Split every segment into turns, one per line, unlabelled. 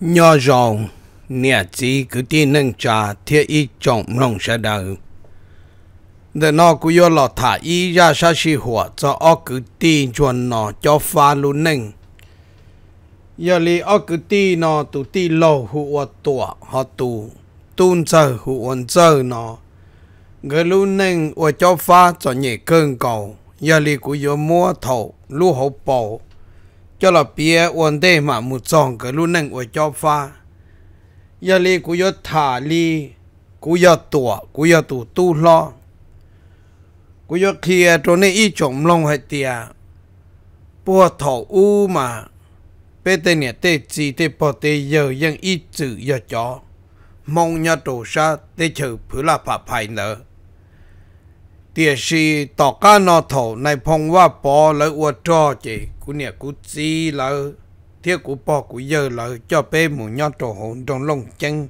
Nho rồng, nè chỉ cứ tin nâng trà thiết ít trọng nông sẽ đời. Để nó cứ yêu lọ thả y ra xa xì hỏa cho ọ cứ tin chuẩn nó cho pha luôn nâng. Giờ lý ọ cứ tin nó tụ tin lộ hụ ọ tủa họ tụ, tùn chờ hụ ổn chờ nó. Người luôn nâng ọ cho pha cho nhẹ cơn cầu, giờ lý cứ yêu mua thầu lũ hậu bầu cho là bia ổn đề mà một dòng cái luôn nâng ở cho pha giờ li cú giờ thả li cú giờ tủa cú giờ tủ tu lo cú giờ kia chỗ này ít trộm lông hay tiề bùa thổ u mà bê tê nè tê chỉ tê bò tê giờ ยัง ít chữ giờ chó mong nhà tổ sa tê chờ phứ là phá phải nữa tiền sĩ tỏ cá nọ thổ này phong qua bỏ lấy ua trò chị cú nè cú chi là thiết cú bỏ cú giờ là cho bé mù nhau trộn hồn trong lồng chân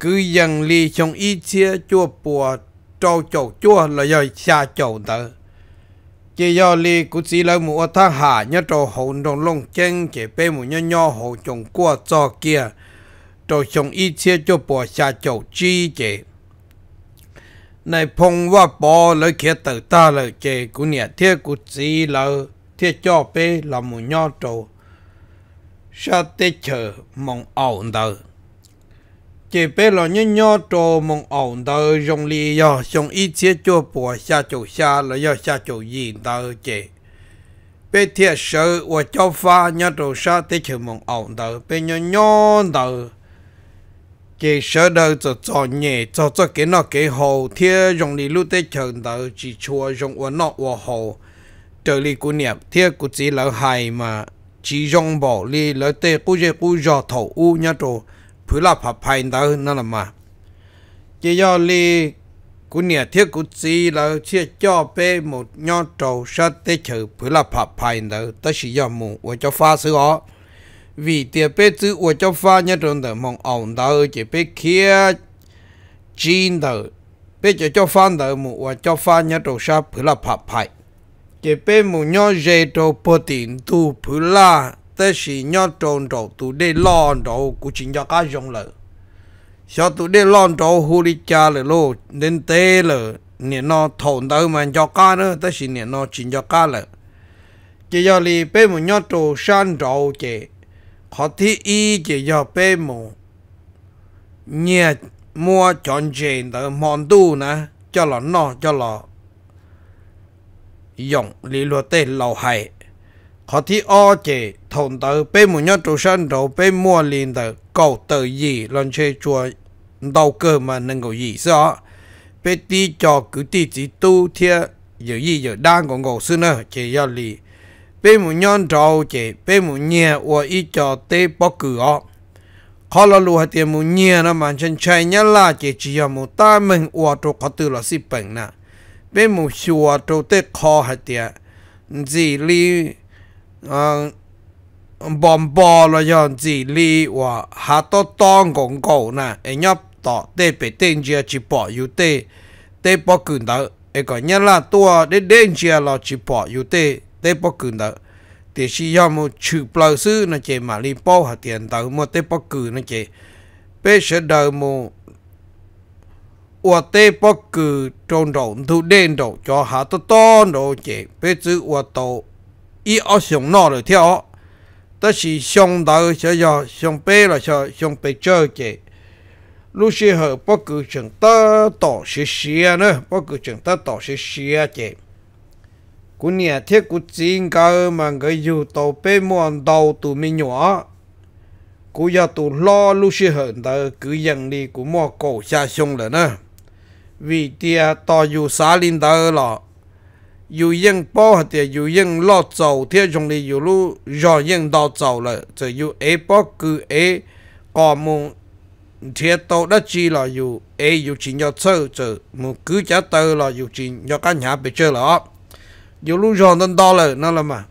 cứ dần li trong ý chia chua bùa trâu chầu chua là giờ xa chầu tờ chỉ do li cú chỉ lấy mù thang hạ nhau trộn hồn trong lồng chân chỉ bé mù nhau nhau hồ trong qua cho kia trâu trong ý chia chua bùa xa chầu chi chị này phong và bỏ lời kia tự ta lời chê của nhà thiết của gì lời thiết cho bê là một nho trầu sa tê chờ mong ổn tờ chế bê là những nho trầu mong ổn tờ dùng lì yo dùng ít thiết cho bỏ xa chỗ xa là yo xa chỗ gì chế bê thiết sợ và cho pha nho trầu sa tê chờ mong ổn tờ bê nho nho tờ cái sơ đồ cho cho nhẹ cho cho cái nó cái hồ thiê dùng đi lúc tới chờ đợi chỉ chua dùng uống nó uống hồ trở đi của nghiệp thiê của chỉ lỡ hài mà chỉ dùng bỏ đi lỡ tê của chế của giò thầu u nhá trồ phải là phải phải đó nó là mà chỉ do đi của nghiệp thiê của chỉ lỡ chỉ cho bé một nhá trồ sát tê chờ phải là phải phai đó tất sự do mù và cho pha sữa vì tiền bé chữ của cho pha nhất trong đời mong ông đời chỉ bé kia chín đời bé chỉ cho pha đời mù của cho pha nhất trong sa phứ là phá phải chỉ bé mù nhớ dễ trong bộ tiền tu phứ la thế chỉ nhớ trong đầu tu để lo trong cũng chính cho cá dùng lợi cho tu để lo trong hồ đi cha lợi lô nên tê lợi nè nó thổn đời mà cho cá nữa thế chỉ nè nó chính cho cá lợi chỉ do li bé mù nhớ trong san đầu chỉ họ thì ý chỉ cho bé mù nhẹ mua chọn trên tờ mòn tu nè cho là nọ cho là dùng lý luật tê lâu hay họ thì o chỉ thôn tờ bé mù nhớ trụ sân rồi bé mua liền tờ cầu tờ gì lần chơi chùa đâu cơ mà nâng cầu gì sao bé đi cho cứ tí chỉ tu thiệt giờ gì giờ đang còn ngủ xưa nữa chỉ cho liền bây mu nhon trâu chị bé mu nhẹ và ít cho tê bóc cửa khó là lùa tiền mu nhẹ nó mà chân chạy nhá là chị chỉ là mu ta mình ở chỗ có tự là si bệnh nè bây mu xua trâu tê khó hạt tiền gì li bom bò là do gì li và hạ e to tông gồng cổ nè anh nhóc tỏ tê bị tên chia chỉ bỏ yếu tê tê bóc cửa đó em còn nhá là tua để đen chia là chỉ bỏ yếu tê tế bó cử nợ thì chỉ do một chữ bầu sư nó chỉ mà liên bó hạt tiền đó, một tế bó cử nó chỉ bây giờ đời một ua tế bó cử trong đầu thu đen đầu cho hạ to to đồ chỉ bây giờ ua tổ ý ở sông nó rồi theo đó là sông đời sẽ do sống bê là sẽ sống bê chơi chỉ lúc sau họ bó cử chẳng ta tỏ sẽ xia nữa bó cử chẳng ta tỏ sẽ xia chỉ cú nhà thiết cú chín cả mà người dù tàu bê mòn đầu tụ mi nhỏ cú giờ tụ lo lu xí hận tờ cứ dần đi cú mò cổ xa sông rồi nè vì tia to dù xa linh tờ lọ dù dân bó hạt tia dù dân lo dầu thiết trong đi dù lu dò dân đào dầu là giờ dù ế bó cứ ế có mù thiết tàu đất chi là dù ế dù chính nhỏ chơi giờ mù cứ chả tờ là dù chính nhỏ cá nhà bị chơi lọ dù lúc rồi tân to là nó là mà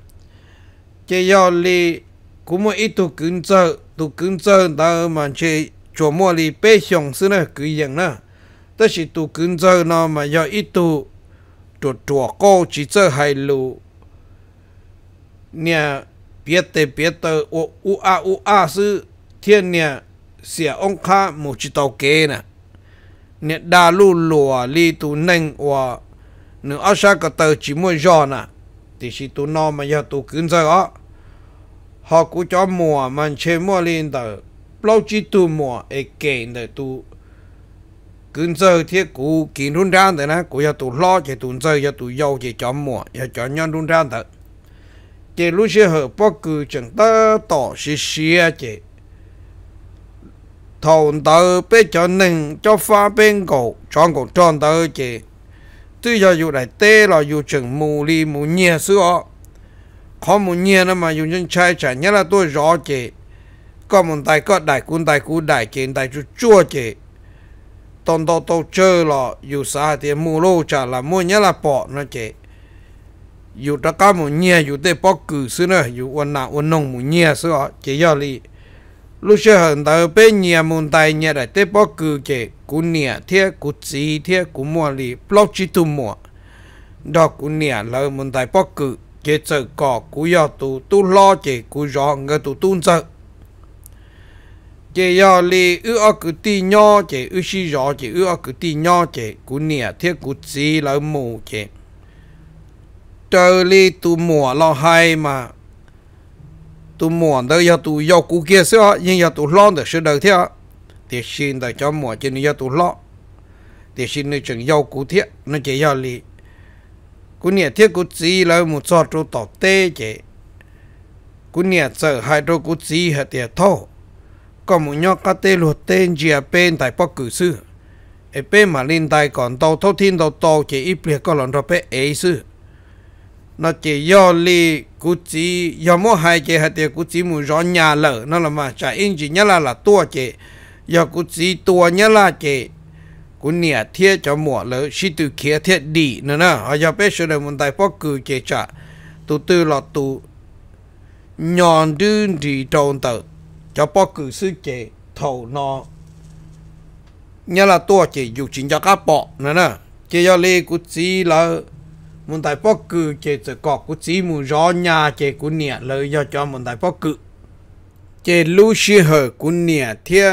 chỉ do li cũng một ít tu cứng chờ tu cứng chờ ta mà chỉ chỗ mua li bê xong xứ này cứ dạng nữa tất chỉ tu cứng chờ nó mà do ít tu chỗ chỗ cô chỉ chờ hai lù nhà nếu ở sao có tờ chỉ mua giò nè thì chỉ tu nó mà giờ tu cứng ra đó họ cũng cho mua mà chơi mua lên tờ lâu chỉ tu mua ấy kể để tu cứng giờ thiết cũ kiến run ra thế nè cũng giờ tu lo chỉ tu giờ giờ tu giàu chỉ cho mua giờ cho nhân run ra tờ chỉ lúc xưa họ bắt cứ chẳng ta tỏ sĩ sĩ à chỉ thầu tờ bé cho nên cho pha bên cổ chọn cuộc chọn tờ chỉ tôi giờ dù đại tê là dù chừng mù li mù nhẹ sữa khó mù nhẹ nữa mà dù chân trai chả nhớ là tôi rõ chị có một tay có đại quân đại cú đại chị đại chú chua chị tôn tô tô chơi là dù xa thì mù lô chả là mua nhớ là bỏ nó chị dù ta có mù nhẹ dù tê bỏ cử sữa nữa dù quần nào quần nông mù nhẹ sữa chị giờ li lúc xưa hận tới bên nhà muốn tai nhà đại tế bỏ cử chế cú nhà thiết cú chỉ thiết cú mua li block chỉ tu mua đó cú nhà là muốn tai bỏ cử chế sợ cỏ cú yo tu tu lo chế cú gió người tu tu sợ chế yo li ư ở cử ti nho chế ư si gió chế ư ở cử ti nho chế cú nhà thiết cú chỉ là mù chế trời li tu mua lo hay mà tu mua đó giờ tu yêu cú kia xưa nhưng giờ tu lo được sự đời theo thì xin đời cho mua chứ giờ tu lo thì xin nơi chừng yêu cú thiết nó chỉ yêu lì cú nhẹ thiết cú chỉ là một số chỗ tỏ tê chỉ cú nhẹ sợ hai chỗ cú chỉ hết tiền thô còn một nhóm cá tê luật tên gì chia bên tại bắc cử sư ở bên mà linh tài còn tàu thâu thiên tàu tàu chỉ ít biết có lần rồi bé ấy sư nó chỉ do li cú chỉ do mỗi hai chỉ hai tiền cú chỉ mù rõ nhà lở, nó là mà trả in chỉ nhớ là là tua chỉ do cú chỉ tua nhớ là chỉ cú nè thiết cho mỏ lợ si từ kia thiết đi nữa nè họ do bé sửa được vấn đề bóc cử chỉ trả tụ tư là tụ nhọn đương thì tròn tờ cho bóc cử sư chỉ thầu nó nhớ là tua chỉ dục chính cho các bọ nữa nè chỉ do li cú chỉ là muốn tại bóc cử chế tự có của chỉ mù rõ nhà chế của nè lời do cho muốn tại bóc cử chế lưu sĩ hờ của nè thia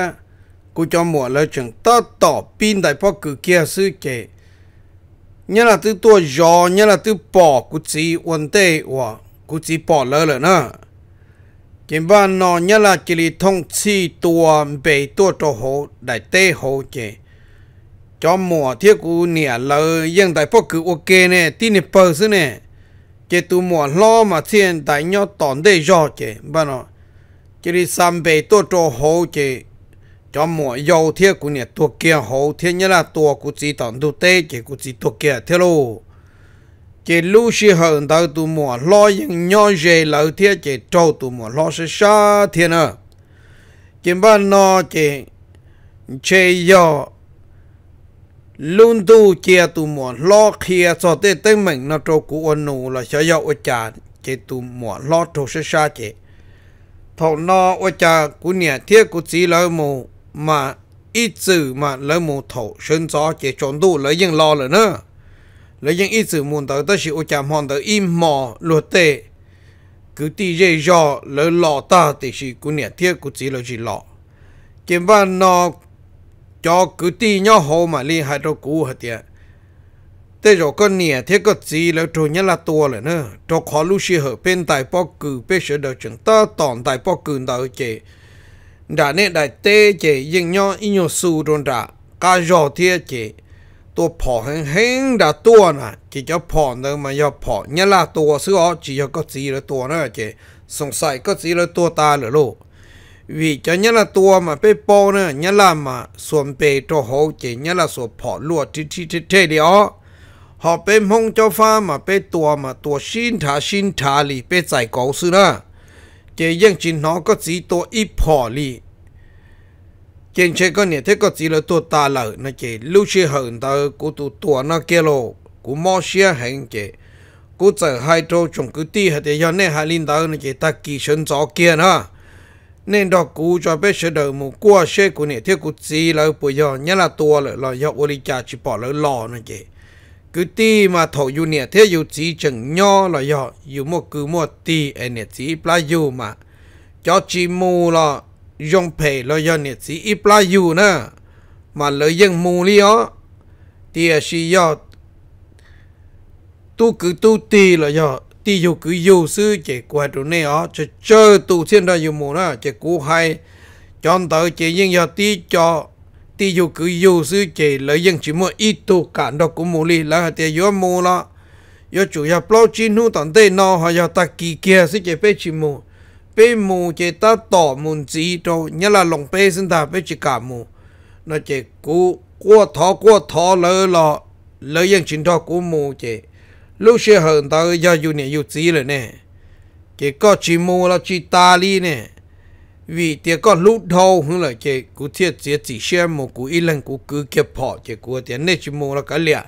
của cho mùa lời chẳng tớ tỏ pin tại bóc cử kia sư chế nhớ là từ tua gió nhớ là từ bỏ của chỉ vấn tê của của chỉ bỏ lỡ rồi nữa chỉ ba nó nhớ là chỉ thông chi tua bể tua cho hộ đại tê hộ chế cho mùa thiết cụ nè lờ dân tại phố cử ok nè tin nè bờ xứ nè chế tu mùa lo mà thiên tại nhau tòn đây do chế bà nó chế đi xăm bề tô trô hô chế cho mùa dầu thiết cụ nè tua kia hô thiết nhớ là tua cụ chỉ tòn tu tê chế cụ chỉ tua kia thiết lô chế lưu sĩ hận tao tu mùa lo dân nhau dề lờ thiết chế trâu tu mùa lo sẽ xa thiên à chế bà nó chế chế dầu luôn tu chia tu mỏ lo kia cho tê tê mình nó trâu cú ôn nụ là sẽ dạo ở chà chế tu mỏ lo trâu sẽ xa chế thọ nó ở chà cú nhẹ thiết cú chỉ lỡ mù mà ít chữ mà lỡ mù thổ sinh gió chế chọn tu lỡ dân lo lỡ nữa lỡ dân ít chữ muốn tới tới sự ở chà hòn tới im mò luật tê cứ tì dây do lỡ lọ ta thì sự cú nhẹ thiết cú chỉ lỡ chỉ lọ chế ban nó cho cứ ti nhau hồ mà li hai đâu cũ hết tiệt thế rồi con nè thế có gì là trù nhất là tua rồi nữa cho khó lúc xí hợp bên tài bó cử bên sửa đầu chúng ta tòn tài bó cử đầu chế đã nên đại tê chế nhưng nhau in nhau su rồi đã cả rồi thế chế tua phò hên hên đã tua nè chỉ cho phò đâu mà cho phò nhất là tua sửa chỉ cho có gì là tua nữa chế sống sai có gì là tua ta rồi luôn vì cho nhớ là tua mà bê bô nè nhớ là mà xuồng bê cho hậu chế nhớ là xuồng phỏ lúa chỉ chỉ chỉ chỉ đi ó họ bê mong cho pha mà bê tua mà tua xin thả xin thả lì bê giải cầu sư nữa chế riêng chỉ nó có chỉ tua ít phỏ lì trên chế có nhẹ thế có chỉ là tua ta lợ nè chế lưu chi hận tờ của tụ tua nó kia lô của mò xe hẹn chỉ của giờ hai trâu trồng cứ tì hạt để cho nên hai linh tờ nè chế ta kỳ sơn gió kia nữa nên đó cú cho bé sẽ đợi một qua xe của nè theo cú gì là bây giờ nhớ là tua là là do ôi cha chỉ bỏ lỡ lò nữa chị cứ ti mà thổ dù nè theo dù chỉ chẳng nho là do dù một cứ một ti em nè chỉ pla dù mà cho chỉ mù là dùng phe là do nè chỉ ít pla dù nữa mà lợi dân mù đi đó thì là do tu cứ tu ti là do thì dù cứ dù sư chỉ qua chỗ này ó chỉ chơi tu thiên ra dù mù nó chỉ cú hai chọn tới chỉ nhưng giờ ti cho tí dù cứ dù sư chỉ lấy dân chỉ mua ít tụ cản đó của mù li là thì dù mù là giờ chủ nhà plau chín nu tận tây nò họ giờ ta kỳ kia sư chỉ phải chỉ mù phải mù chỉ ta tỏ mùn gì đâu nhất là lòng phải sinh ta phải chỉ cả mù nó chỉ cú qua thọ qua thọ lỡ lọ lấy dân chỉ đó của mù chỉ lúc xe hận ở giờ dù này dù gì rồi nè cái có chỉ mua là chỉ ta đi nè vì tiền có lúc đầu hơn là chỉ cụ thiết chế chỉ xem một cụ y lần cụ cứ kẹp họ chỉ cụ tiền này chỉ mua là cái lẹ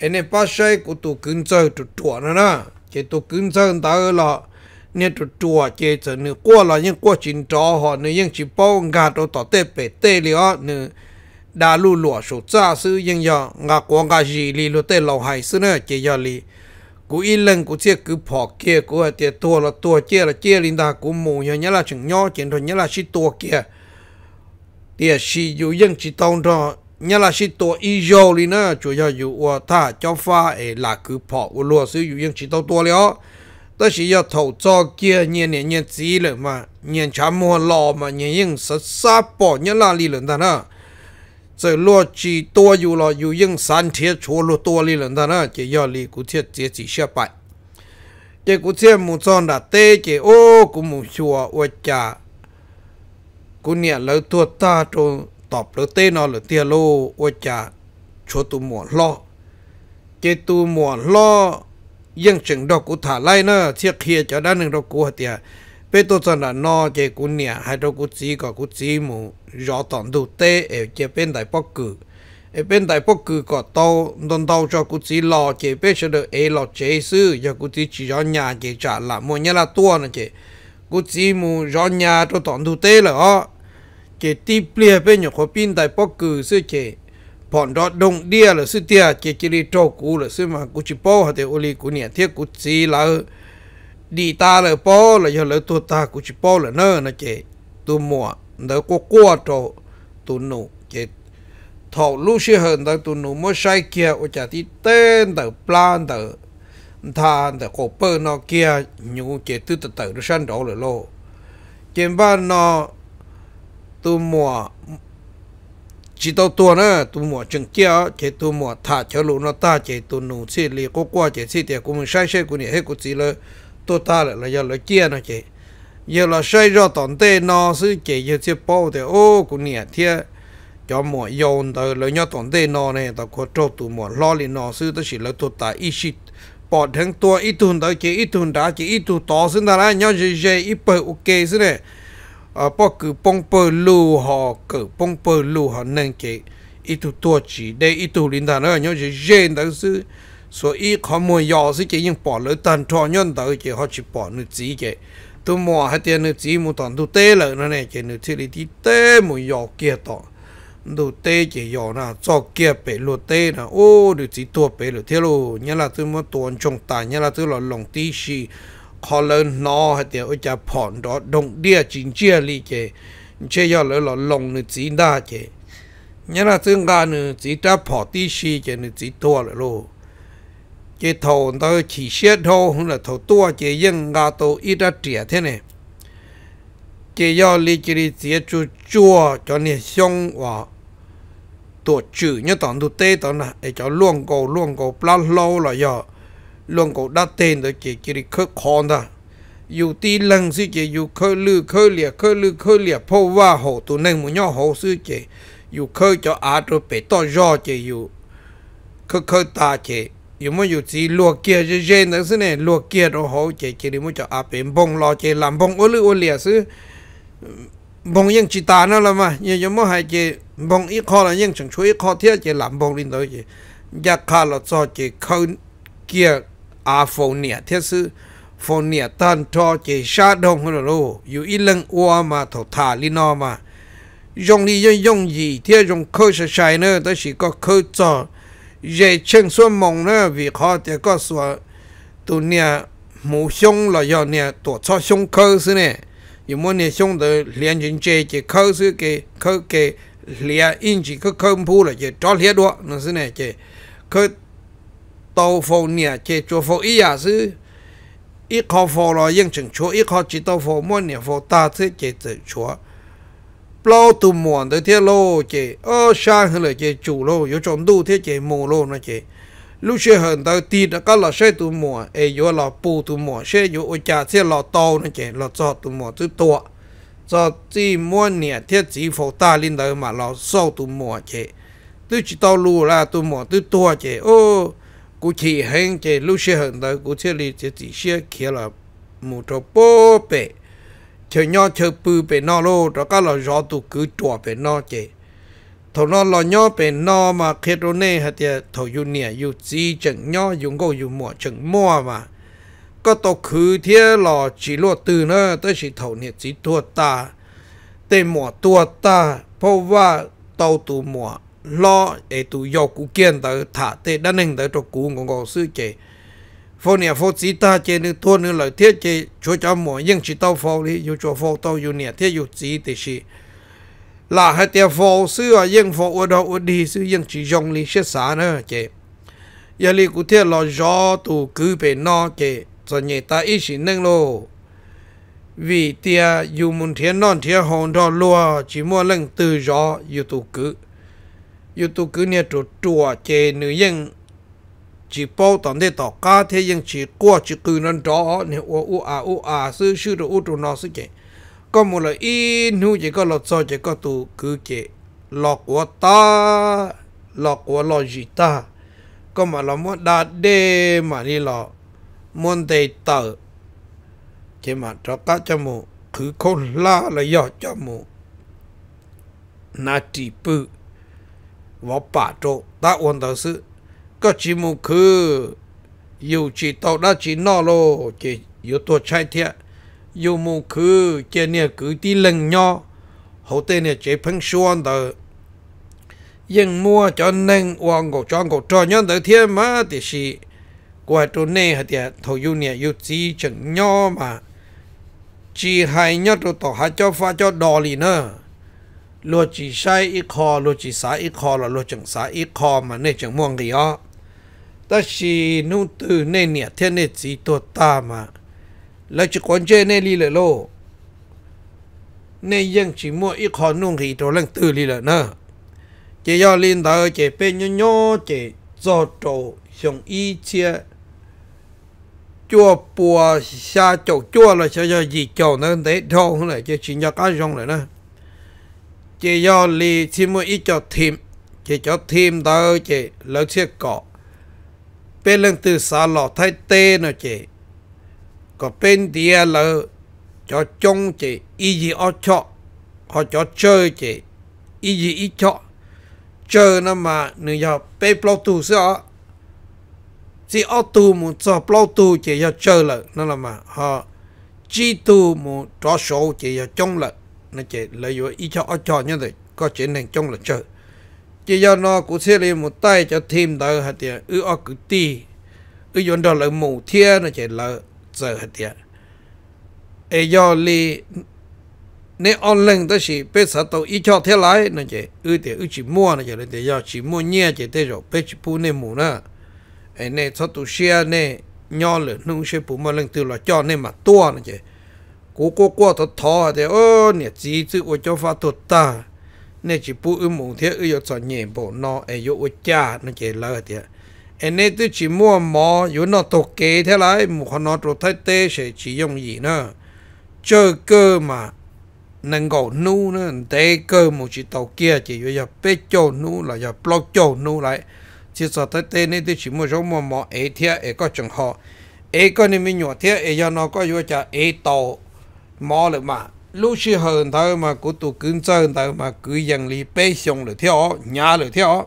anh em bác sĩ cụ tụ cứng chơi tụ chùa nữa nè chỉ tụ cứng chơi tao là nè tụ chùa chỉ chỉ nửa qua là những quá trình trò họ nè những chỉ bao ngạt rồi tỏ tê bể tê liền nè đa lu lụa số cha sư yên ya ngà quá ngà gì li lu tê lâu hay sư nữa chỉ ya li cú yên lần cú chia cứ bỏ kia cú ở tiệt tua là tua chia là chia linh ta cú mù nhớ nhớ là chừng nhỏ chuyện thôi nhớ là chỉ tua kia tiệt si dù yên chí tông cho nhớ là chỉ tua y dô li nữa chủ ya dù qua tha cho pha ấy là cứ bỏ u lụa sư dù yên chí tông tua lió ta chỉ ya thầu cho kia nhiên nhiên nhiên gì rồi mà nhiên chả mua lò mà nhiên yên sợ sa bỏ nhớ là li lần ta 这落几多有了，有用三天除了多的人，他那就要离古天接几下摆。这古天木装的对这哦，古木说我家，古年老多大中打不对那了跌喽，我家出都莫落，这都莫落，应整到古塔来呢，这开就那能到古点。bây giờ chân là nó cái cụ nhà hay đâu cụ chỉ có cụ chỉ mù rõ tận đủ tế ở cái bên đại bắc cử ở bên đại bắc cử có tàu đồn tàu cho cụ chỉ lo cái bây giờ được ai lo chế sư giờ cụ chỉ chỉ rõ nhà cái trả là mỗi nhà là tua nữa cái cụ chỉ mù rõ nhà cho tận đủ tế là ó cái tiếp liền bên nhà có bên đại bắc cử sư cái bọn đó đông đia là sư tia cái chỉ đi trâu cũ là sư mà cụ chỉ bao hạt để ô li cụ nhà thiết cụ chỉ là đi ta là po là giờ là tôi ta cũng chỉ po là nơ nè chị tôi mua đỡ có qua cho tôi nụ chị thọ lúc xưa hơn đỡ tôi nụ mới sai kia ở chả đi tên đỡ plan đỡ thà đỡ có bơ nó kia nhú chị tôi tự tự nó sang đó là lô chị ba nó tôi mua chỉ tao tua nữa tôi mua chừng kia chị tôi mua thả cho lũ nó ta chị tôi nụ xí li có qua chị xì tiệt cũng sai sai cũng như hết cũng chỉ là ตัวตาเลยเราอย่าเลยเกี้ยนะเจอย่าเราใช้รอตอนเต้นอซื้อเจอย่าเสียป้อแต่โอ้กูเนี่ยเทียจอมหมวยยนแต่เราย่อตอนเต้นอเนี่ยแต่ก็โจตัวหมวล้อเลยนอซื้อตัวสิเราตัวตาอีชิตปอดทั้งตัวอีทุนตัวเจอีทุนดาเจอีตัวต่อซึ่งแต่ละย่อเจเจอีเปิดโอเคซึ่งเนี่ยอ่าพอคือปงเปิดลูห่อคือปงเปิดลูห่อนั่งเจอีตัวตัวจีได้อีตัวลินดาเนาะย่อเจเจนั่นซื้อ所以佢冇钥匙嘅用 bỏ lỡ tận cho nhân tới chỉ họ chỉ bỏ nữ chỉ cái tôi mua hai tiền nữ chỉ một tận tôi tê lỡ nó này cái nữ chỉ đi đi tê một giò kia tọ đồ tê chỉ giò na cho kia bể lô tê na ô nữ chỉ tua bể lô thế lô nhớ là tôi mua tuần trong tài nhớ là tôi là lòng tí xì khó lớn nó hai tiền ôi nhà phòn đó đồng địa chính chia li cái chơi giò lỡ là lòng nữ chỉ đa cái nhớ là tôi gà nữ chỉ ta phỏ tí xì cái nữ chỉ tua lỡ lô chế thầu nó chỉ xét thầu là thầu tua chế dân ngà tổ ít đã trẻ thế này chế do lý chế lý chế chú chua cho nên xong và tổ chữ như toàn thủ tế toàn là để cho luồng cổ luồng cổ plá lâu là do luồng cổ đã tên rồi chế chế lý khớp con ta dù tí lần sư chế dù khơ lư khơ lìa khơ lư khơ lìa phô va hộ tổ nên một nhau hộ sư chế dù khơ cho á rồi bể to do chế dù khơ khơ ta chế 有冇有只落街就见的是呢，落街都好，这这里么叫阿边蹦落街南蹦，我哩我哩是蹦应只大那了嘛，也有么还这蹦一靠了应成出一靠贴这南蹦领导这，一靠了做这靠街阿佛尼贴是。phong nia tan cho chế sát đông hơn rồi yêu ít lần qua mà thổ thả li nó mà dùng đi dùng gì thế dùng khơi sợ sai đó chỉ có khơi cho dễ chân xuân mong nữa vì họ thì có sửa tụ nè mù xông là do nè tổ cho xông cơ sư nè vì muốn nè xông tới liền chính chế chỉ cơ sư cái cơ cái liền in chỉ cơ cơ phu là chỉ cho liền đó nó sư nè chỉ cơ tàu phô nè chỉ cho phô ý à sư ít khó phô là yên chừng chúa ít khó chỉ tàu phô muốn nè phô ta thế chỉ tự chúa bao tụ muộn tới thế lo, chị ô sang hơn là chị chủ lo, yếu chọn đủ thế chị mù lo nó chị lúc xe hơn tới tì đã có là xe tụ muộn ai yếu là bù tụ muộn xe yếu ở chả thế là to nó chị là cho tụ muộn thứ to cho chỉ mua nhẹ thế chỉ phổ ta lên đời mà là sau tụ muộn chị tôi chỉ tao lù là tụ muộn thứ to chị ô cụ chỉ hẹn chị lúc xe hơn tới cụ chỉ lì chị chỉ xe kia là một trò bố bể chờ nhau chờ bự bên nó lô rồi các lò gió tụ cứ chùa bên nó chị thầu nó lò nhau bên nó mà khi đó nè hạt thì thầu yêu nè yêu gì chẳng nhau dùng gỗ dùng mỏ chẳng mỏ mà có tổ khứ thế lò chỉ lúa từ nữa tới chỉ thầu nè chỉ tua ta tê mỏ tua ta phô va tàu tụ mỏ lo ấy tụ yêu cú kiên tới thả tê đan hình tới cho cú ngô ngô sư chị phố nhà phố chỉ ta chế nữa thua nữa lợi thiết chế chỗ cho mỗi nhưng chỉ tao phố đi dù chỗ phố tao dù nhà thiết dù chỉ thì chỉ là hai tiền phố xưa à nhưng phố ở đâu ở đi xưa nhưng chỉ dùng lý xét xả nữa chơi giờ lý cụ thiết là gió tù cứ về nó chế, rồi nhà ta ít chỉ nâng lô vì tia dù môn thiên non thiên hồn đó lúa chỉ mua lần từ gió dù tù cứ dù tù cứ nhà chỗ chùa chế, nữ nhưng chỉ bao tận thế tỏ cá thế nhưng chỉ qua chỉ cứ nên đó nếu u u à u à sư sư đồ u đồ nó sư kệ có một là in hữu chỉ có lọt sao chỉ có tu cứ kiện, lọt của ta lọt của lọt gì ta có mà là muốn đạt đê mà đi lọ muốn tề tờ chỉ mà cho cá cho mù cứ khôn la là do cho mù na chỉ bự võ bà trộn ta ổn tờ sự có chỉ mù khứ dù chỉ tàu đã chỉ nọ lô chỉ dù tổ chạy thiệt dù mù khứ chỉ nè cứ đi lần nho hậu tên nè chỉ phân xuân đó nhưng mua cho nên uang của cho của cho nhân tới thiên mà thì chỉ qua chỗ này hả thiệt thầu dù nè dù chỉ chẳng nho mà chỉ hai nhất rồi tổ hai cho pha cho đò lì nữa lo chỉ sai ít kho lo chỉ sai ít kho là lo chẳng sai ít kho mà nên chẳng muôn gì đó ta chỉ nung từ nay nè thiên nệ chỉ tổ ta mà là chỉ quan chế nên đi là lô nên dân chỉ mua ít khó nung thì đồ lăng từ đi là nè chỉ do liên tờ chỉ bên nhó nhó chỉ do trổ xong y chia chua bùa xa chỗ chua là sẽ do gì chỗ nó để thôi không lại chỉ chỉ cho cá rong này nè chỉ do li chỉ mua ít cho thêm chỉ cho thêm tờ chỉ lấy chiếc cọ เป็นเรื่องตื่สาหล่อไทยเต้นะเจก็เป็นเดียเลยจอจงเจอีจีอชอเขาจอเจอเจอีจีอีชอเจอนะมาหนึ่งยาไปปลอตูเสียสิเอาตูมุนจอปลอตูเจยาเจอเลยนั่นละมาฮะจีตูมุนจอโชเจยาจงเลยนั่นเจเลยอยู่อีชออชอเนี่ยเลยก็เจนหนึ่งจงเลยเจอ chỉ do nó cũng sẽ lấy một tay cho thêm đỡ hạt tiền ư ở cứ ti ư yon đó là mù thia nó chạy lỡ giờ hạt tiền ai do li nếu online đó chỉ biết sao tàu ít cho thế lại nó chạy ư tiền ư chỉ mua nó chạy là tiền do chỉ mua nhẹ chạy thế rồi biết chỉ phụ nên mù nữa ai này sao tụ xe này nhỏ lửa nung xe phụ mà lần từ là cho nên mà tua nó chạy cố cố cố thật thò thì ơ nè chỉ chữ của cho phát tuột ta nên chỉ bu ư mùng thế ư yo cho bộ nó ai yo u cha nó chỉ lơ thì anh nên tôi chỉ mua mỏ, yo nó tổ kế thế lại một con nó tổ thay tê sẽ chỉ dùng gì nữa chơi cơ mà nâng gỗ nu nữa tê cơ một chỉ tàu kia chỉ yo giờ bê cho nu là yo block cho nu lại chỉ cho thay tê nên tôi chỉ mua số mua mỏ ấy thiệt, ấy có trường họ ấy có nên mình nhỏ thiệt, ấy giờ nó có vô cha ấy tàu mỏ được mà lúc xí hơn thơ mà của tụ cứng chân thơ mà cứ dân lý bê xong lửa theo nhà lửa theo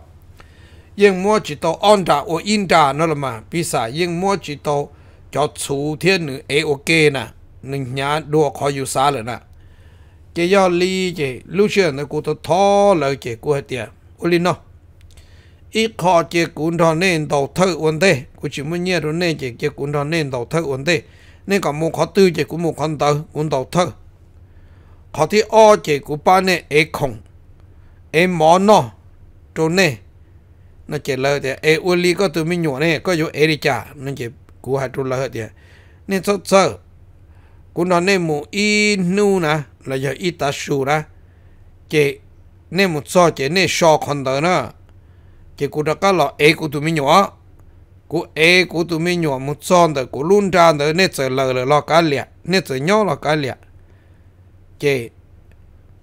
nhưng mua chỉ tàu on trà ô in trà nó là mà vì sao nhưng mua chỉ tàu cho chú thiên nữ ấy ok nè nên nhà đua khó dù xa rồi nè chỉ do lý chỉ lúc xưa nó cũng tao thò lời chỉ của hết tiệt ô lý nó ít khó chỉ cũng thò nên đầu thơ ổn thế cũng chỉ muốn nhớ rồi nên chỉ chỉ cũng thò nên đầu thơ ổn thế nên còn một khó tư chỉ cũng một khó tờ cũng đầu thơ có thể ô chế của ba nè ế khổng ế mỏ nó trốn nè nó chế lơ thì ế e ua lý có tụi mình nhỏ nè e, có dụ ế e đi chả nó chế cú hai chỗ lơ thì nên sốt sơ cú nó nè mù y nu nè là giờ y ta su nè chế nè mù sơ chế nè sọ khẩn tờ nè chế cú đó cá lọ ế của tụi mình nhỏ cú ế của tụi mình nhỏ mù sọ tờ cú luôn ra tờ nè chế lơ lơ lọ cá lẹ, nè chế nhỏ lọ cá lẹ chế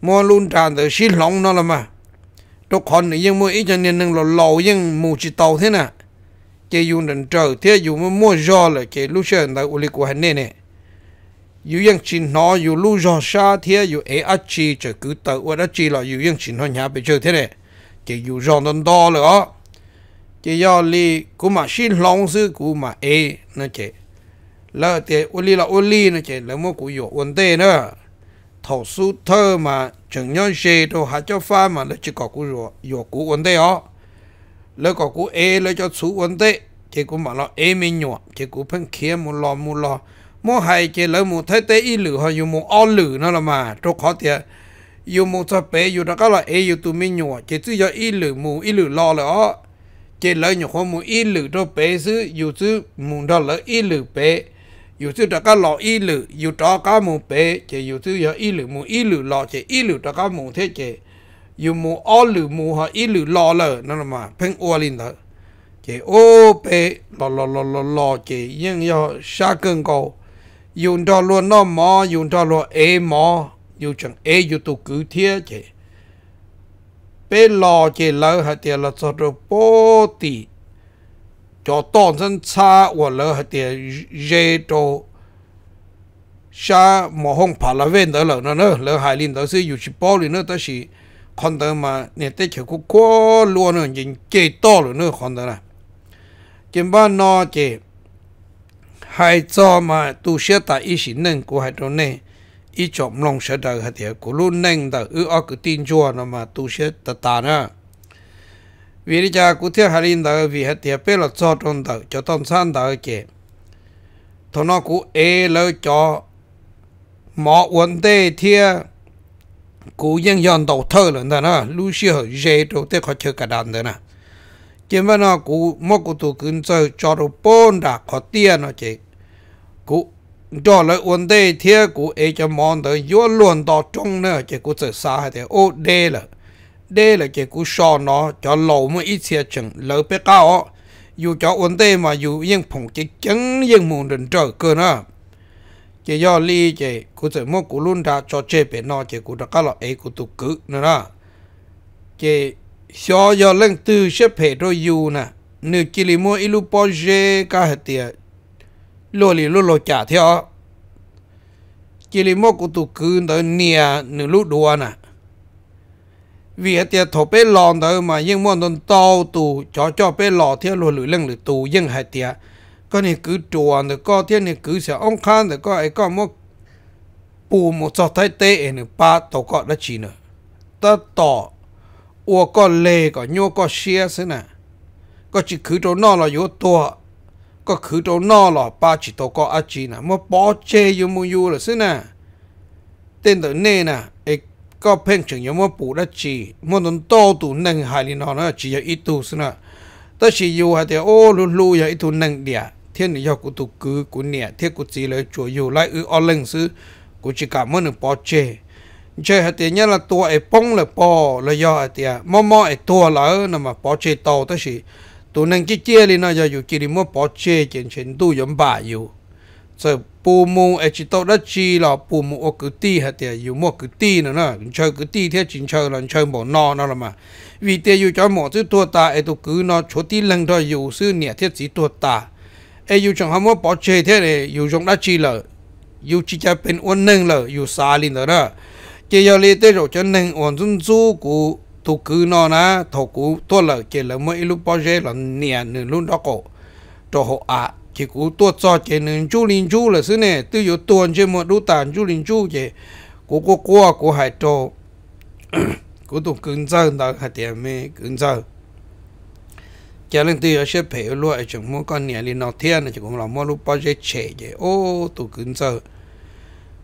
mua luôn tràn từ xí lỏng nó là mà đồ con này nhưng mua ít cho nên nâng lò lò nhưng mù chỉ tàu thế nè chế dùng đần trở thế dùng mà mua gió là chế lúc xưa người ta uli của hắn nè nè dù yên chỉ nó dù lúc gió xa thế dù ấy ác chi chờ cứ tàu, ua đó chi là dù yên chỉ nó nhà bị chơi thế này chế dù giò đần đo là đó chế do li cú mà xí lỏng sư cú mà ấy nó chế lỡ thì uli là uli nó chế lỡ mua cú dụ ổn tê nữa thổ su thơ mà chẳng nhớ xe đồ hạ cho pha mà nó chỉ có cú rùa rùa cú vấn đề ó lỡ có cú e lỡ cho chú vấn đề chỉ cú mà nó e mình nhọ chỉ cú phân kia mù lo mù lo, mù hay chỉ lỡ mù thấy thế y lử họ dù mù o lử nó là mà trục khó tiệt dù mù cho bé dù đó các là e dù tụi mình nhọ chỉ chú cho y lử mù y lử lò là ó chỉ lỡ nhọ mù y lử cho bé chứ dù chứ mù đó lỡ y lử bé 有时大家老一路，有大家冇白，就有时有一路冇一路老，就一路大家冇睇就，有冇二路冇和一路老了，那了嘛，碰我领导，就二白老老老老老就应要下更高，用到落那毛，用到落 A 毛，有成 A 有都够贴就，白老就老还得了做到保底。cho toàn dân cha và lỡ hạt tiền dê đồ sa mà không phải là ven đó là nó nữa lỡ hai linh đó sẽ dùng chỉ bao linh nữa đó là con đường mà nên tới chỗ cũng quá luôn nữa nhìn kê to rồi nữa còn đó là chỉ ba nó chỉ hai cho mà tu sửa tại ý sinh nên của hai chỗ này ý chọn lòng sửa đời hạt tiền của luôn nên đó ước ở cái tin chùa nó mà tu sửa tata nữa vì lý cha cụ thiết hai linh đạo vì hết tiệp bê là cho trong đạo cho tông san đạo kia, thọ nó cụ ế lâu cho mỏ vấn đề thì cụ dân dân đầu thơ lần đó nè lưu sĩ hở dễ đầu tế khó chơi cả đàn đó nè chỉ mà nó cụ mỏ cụ tụ kinh chơi cho đồ bôn đã khó tiền nó chỉ cụ cho lời vấn đề thì cụ ế cho mòn đời yếu luôn đó trong nữa chỉ cụ chơi xa hay thế ô đê là đây là cái cú sò nó cho lâu mà ít xe chừng lỡ bé cao dù cho ổn tê mà dù yên phòng cái chân yên mùn đừng trở cơ nữa chỉ do li chỉ cú chỉ mua cú luôn đã cho chế bé nó chỉ cú đã cá lọ ấy cú tụ cự nữa đó chỉ do do lên từ xếp hệ rồi dù nè nửa chỉ li mua ilu po je cả hết tiệt lô li lô lô trả theo chỉ li mua cú tụ cự tới nia nửa lúc đua nè vì thì thổ bé lòn đó mà nhưng mà nó đau tù cho cho bé lò theo luôn lùi lưng lùi tù nhưng hai tiệt có nên cứ chuồn được có thiên nên cứ sẽ ông khan được có ấy có một bù một sọ thái tê nữa ba tổ có đã chỉ nữa ta tỏ ua có lề có nhô có xia thế nè có chỉ cứ chỗ nó là yếu tua có cứ chỗ nó là ba chỉ tổ có ở chỉ nè mà bỏ chê yếu mua yếu là thế nè tên tử nè nè có phèn chừng nhóm bù đã chỉ muốn nón to tụ nâng hai linh nó chỉ là ít tụ xin ạ ta chỉ yêu hai ô lu lu là ít tụ nâng địa thiên lý do của tụ cứ của nè thiết của chỉ lấy chùa yêu lại ở lần xứ của chỉ cảm ơn được bỏ chơi hai tiêu nhớ là tua ấy bông là bỏ là do hai tiêu mò mò ấy tua là nằm mà bỏ chê to ta chỉ tụ nâng chỉ chia linh nó do dù chỉ đi mua bỏ chê chuyện chuyện tu giống bà yêu ปูมูเอจิโตดัจีหรอปูมูโอกุตีฮะเตียอยู่มัวกุตีนะนะเชิญกุตีเทียจินเชิญหลังเชิญบ่นอนั่นละมาวีเตียอยู่จอมหมอซื้อตัวตาไอตุกือนอชดที่ลังทออยู่ซื้อเนี่ยเทียสีตัวตาไออยู่จงคำว่าปอเชเทียเนี่ยอยู่จงดัจีเลยอยู่จิจะเป็นอ้วนหนึ่งเลยอยู่ซาลินเลยนะเจียลีเตโรจนหนึ่งอ้วนซุนซูกูตุกือนอนะถกูตัวเลยเจริญเมื่ออีลูปอเชหลังเนี่ยหนึ่งรุ่นดอกโกโจโฮอา chỉ cú tua cho chỉ nên chú linh chú là xứ này tư yếu tuần chỉ một đu tàn chú linh chú chỉ cú cú qua cú à, hải trò cú tụ cứng giờ đó hải tiền mê cứng giờ cho nên tư yếu sẽ phải loại chẳng mua con nhà liền nọ thiên là chỉ cũng là mua lúc bao giờ trẻ chỉ ô tụ cứng giờ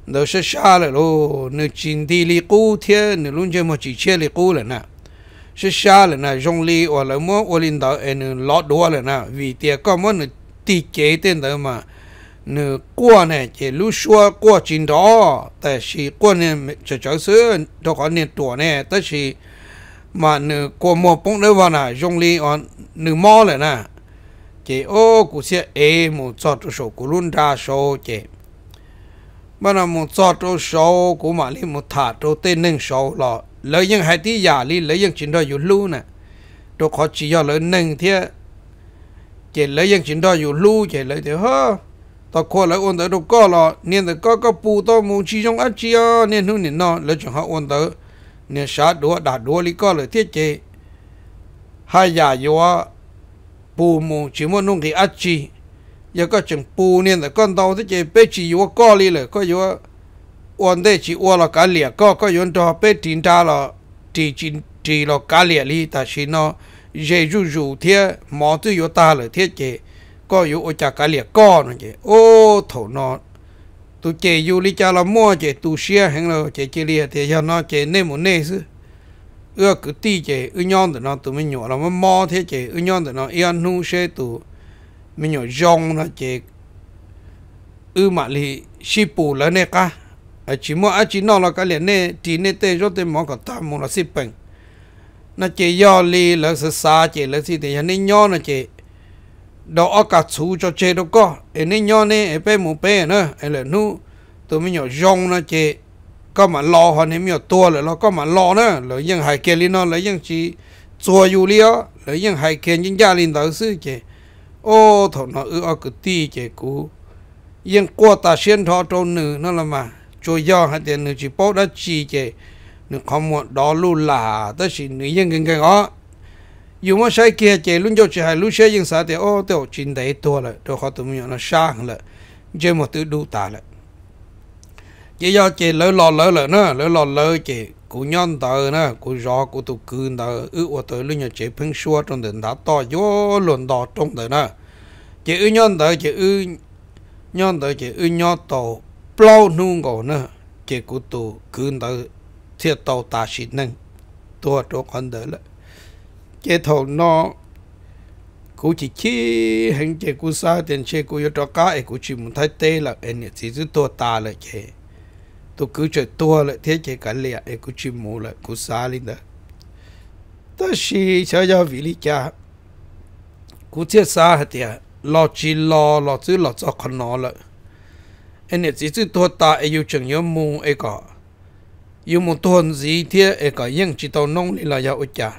nó sẽ xa lại lô nếu chín đi li cú thiên nếu luôn chỉ một chỉ chia li cú là nè sẽ xa lại nè dùng li hoặc là mua ô linh đó nó lót đua là nè vì tiền có mua tí chế tên đó mà nữ qua này chỉ lưu xưa qua chính đó tại vì qua này chỉ cháu xưa đó có nên tuổi này tại vì mà nữ qua mua bông đấy vào là dùng lý on nữ mò lại nè chỉ ô cụ sẽ ê một chọt số cụ luôn ra số chỉ mà là một chọt số cụ mà lý một thả trâu tên nâng số lọ lấy những hai tí giả lý lấy những chính đó dù lưu nè tôi có chỉ do lấy nâng thế chỉ lấy những chuyện đó dù lưu chỉ lấy thì ha ta qua lấy ôn tới đâu có lo, nên tới có có bù to muốn chi trong ăn chi à nên hư nên nọ, lấy chuyện họ ôn tới nên sát đũa đá đũa lý có lời thiết chế hai già yếu bù muốn chỉ muốn nung cái ăn chi giờ có chừng bù nên tới con tàu thiết chế bê chỉ yếu có lý lời có yếu ôn tới chỉ ôn là cả liệt có có yếu cho bê tin ta là chỉ chỉ chỉ là cả liệt đi, ta xin nó dễ rủ rủ thế mỏ tư yếu ta là thế chế có yếu ô chả cá liệt co nó chế ô thổ nó tu chế yếu lý cha là mua chế tu xe hẹn là chế chế liệt thế cho nó chế nên một nên chứ ưa cứ tì chế ưa nhon tụi nó tụi mình nhỏ là mà mò thế chế ưa nhon tụi nó yên nu xe tụi mình nhỏ rong nó chế ư mà lì xí bù là nè cả chỉ mua chỉ nó là cái liền nè chỉ nè tê cho tê mò cả ta mua là xí bằng na chị yo li là sự xa chị là gì thì anh nhon là chị đó ở cả chú cho chị đâu có anh nhon này em bé mu bé nữa em là nu tụi mình nhỏ rong là chị có mà lo họ nên nhỏ tua là nó có mà lo nữa là những hai kia li nó là những chị chùa dù li á là những hai kia những gia đình đó sư ô thằng nó ư ở cái ti chị cũ qua ta xuyên thọ trâu nữ nó là mà chùa do hai tiền nữ chỉ bố đã chi chị nếu không muốn đó lù là tất xin nữ nhân gần gần ó dù mà sai kia chế luôn cho chị hai lúc sai dân sao thì ô tiểu chín đấy tua rồi tôi khó tụi mình nó sang rồi chơi một thứ đủ tả rồi chỉ do chị lỡ lò lỡ lỡ nữa lỡ lò lỡ chị cú nhon tờ nữa cú gió cú tụ cư tờ ư của tờ lúc nhà chị phun xua trong tỉnh đã to gió luồn đỏ trong tờ nữa chị ư nhon tờ chị ư nhon tờ chị ư nhon tàu plau nung cổ nữa chị cú tụ cư tờ thiệt tàu ta chỉ nâng tua chỗ con đỡ lại chế thầu nó cú chỉ chi hành chế cú sa tiền chế cú yo cho cá ấy cú chỉ muốn thấy tê là anh ấy chỉ giữ tua ta lại chế tôi cứ chơi tua lại thế chế cả lẹ ấy cú chỉ muốn lại cú sa lên đó ta chỉ cho cho vị lý cha cú chia sa hết tiệt lo chỉ lo lo chứ lo cho con nó lại anh ấy chỉ giữ tua ta ấy yêu chừng yêu mu ấy có yêu một tuần gì thì e cả những chỉ tàu nông là yêu cha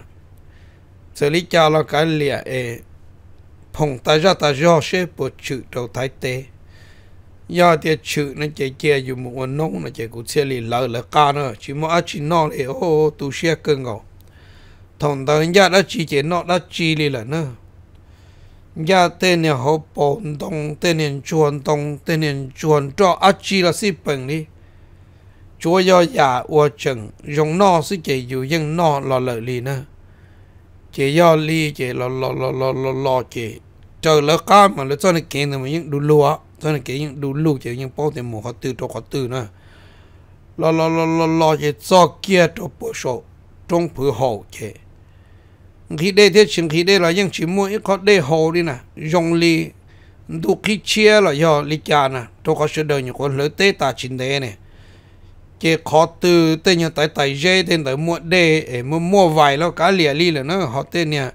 xử lý cha là cái lìa e phòng ta ra ta do sẽ bộ chữ đầu thái tế do thì chữ nó chạy chia yêu một con nông nó chạy cũng xử lý lỡ là ca nữa chỉ mỗi chỉ nó là ô tu xe cơn ngầu thằng ta nhà đã chỉ chạy nó đã chỉ lì là nữa nhà tên nhà họ bồn đông tên nhà chuẩn đông tên nhà chuẩn cho ác chỉ là xí bằng đi chúa do giả ua chừng dùng no sư chỉ dù dân no lò lợi lì nè chỉ do lì chỉ lò lò lò lò lò lò chỉ trời lỡ cá mà lỡ cho nó kiện mà những đủ lúa cho nó kiện những đủ lúa chỉ những bao tiền mù họ tư đâu họ tư nè lò lò lò lò lò chỉ cho kia cho bộ số trong phứ hậu chỉ khi đây thế chừng khi đây là những chỉ mua ít có đây hậu đi nè dùng lì đủ khi chia là do lì cha nè tôi có sự đời những con lỡ tê ta chính thế này chế khó từ tên nhà tại tại dê tên tại mua đề để mua mua vài lo cá lìa li là nó họ tên nhà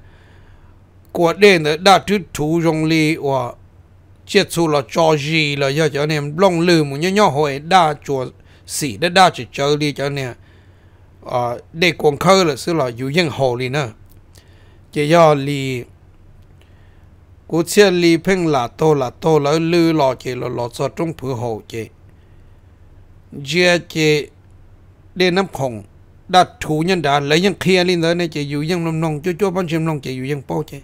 của đề nó đã chút chú rong li và chết xu là cho gì là do cho nên long lư một nhỏ nhỏ hội đa chùa xỉ đã đa chỉ chơi đi cho nên à ờ, để quảng khơi là xứ là dù yên hồ li nữa chế do li của chế li phêng là to là to là lư lo chế là lò cho trong phứ hồ chế giờ chị để nắm khổng đã thủ nhân đã lấy nhân kia lên đó này chị dù nhân nông nông cho cho ban chim nông chị dù nhân bao chị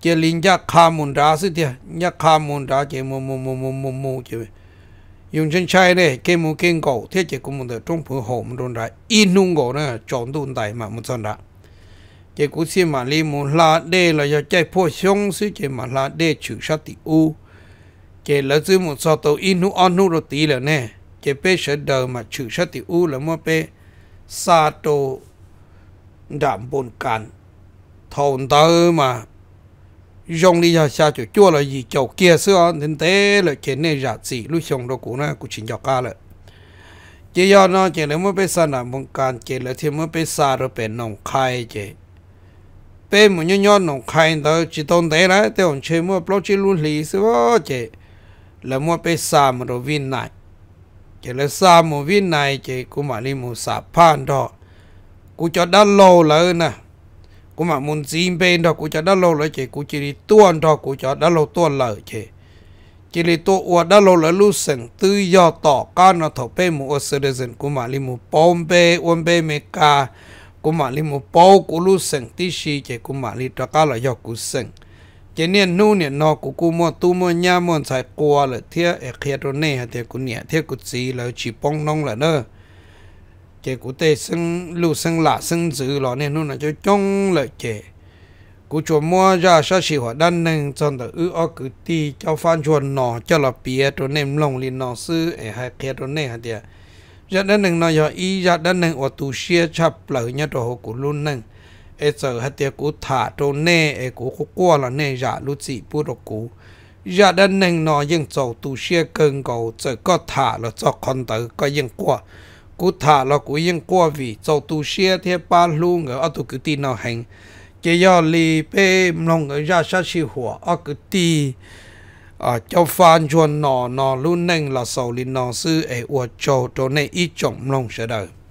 chị lên nhà khá muốn ra sự thì nhà khá muốn ra chị mù mù mù mù mù mù chị dùng chân chai này cái mù kinh cổ thế chị cũng muốn được trong phù hộ một đồn ra in nung cổ nữa chọn đồn tại mà một chân đã chị cũng xin mà lên một là để là do chạy phô xong sự chị mà là để chữ sát tỷ u chị lấy chữ một sao tàu in nu on nu rồi tí là nè chế bê sẽ đờ mà chữ sẽ thì u là mua bê sa tô đảm bồn cản thôn tơ mà dòng đi ra xa chỗ chua là gì chỗ kia xưa nên thế là chế này giả gì lúc xong đó cũng là cũng chỉ cho ca lại chế do nó chế là mua bê sa đảm bồn cản chế là thêm mua bê sa rồi bê nồng khai chế bê một nhon nhon nồng khai đó chỉ tôn thế đấy thế còn chế mua bao chế luôn lì xưa chế là mua bê sa mà rồi vin lại chỉ là sa mù vi này chỉ cũng mà đi mù sạp phan đó cũng cho đã lâu là nè cũng mà muốn xin bên đó cũng cho đã lâu là chỉ cũng chỉ đi tuôn đó cũng cho đã lâu tuôn là chỉ chỉ đi tuôn ở đã lâu là lưu sừng tư do tỏ ca nó thọ bê mù ở sự đơn cũng mà đi mù bom bê uôn bê mê ca cũng mà đi mù bao cũng lưu sừng tí xì chỉ cũng mà đi cho ca là do cũng sừng cái niên nu niên nó cũng cũng mua tu mua nhà mua xài qua là thế ở kia rồi nè thế cũng nhẹ thế cũng gì là chỉ bong nong là nữa chế cũng tê sinh lưu sinh lạ sinh dữ lọ nên nu là cho trong là chế cũng cho mua ra sa sĩ hoạt đan nâng chọn tự ư ở cứ ti cho phan chuồn nọ cho là bia rồi nên lòng liền nọ sư ở e hai kia rồi nè thế giờ đan nâng nó giờ ý giờ đan nâng ở tu sửa chập lại nhá rồi cũng luôn nè ai giờ hết tiệc cú thả trâu nè ai cú khúc qua là nè dạ lúc gì bút đồ cú dạ đơn nên nó nhưng tu xe cơn cầu giờ có thả là cho con tử có nhưng qua cú thả là cú nhưng qua vì dầu tu xe thế ba luôn ở ở cứ tin nó hành chỉ do lì bê lòng ở ra sát si hỏa ở ti à cho phan chuan nọ luôn nên là sầu lì nọ sư ai uo cho cho nên ít trọng lòng sẽ đời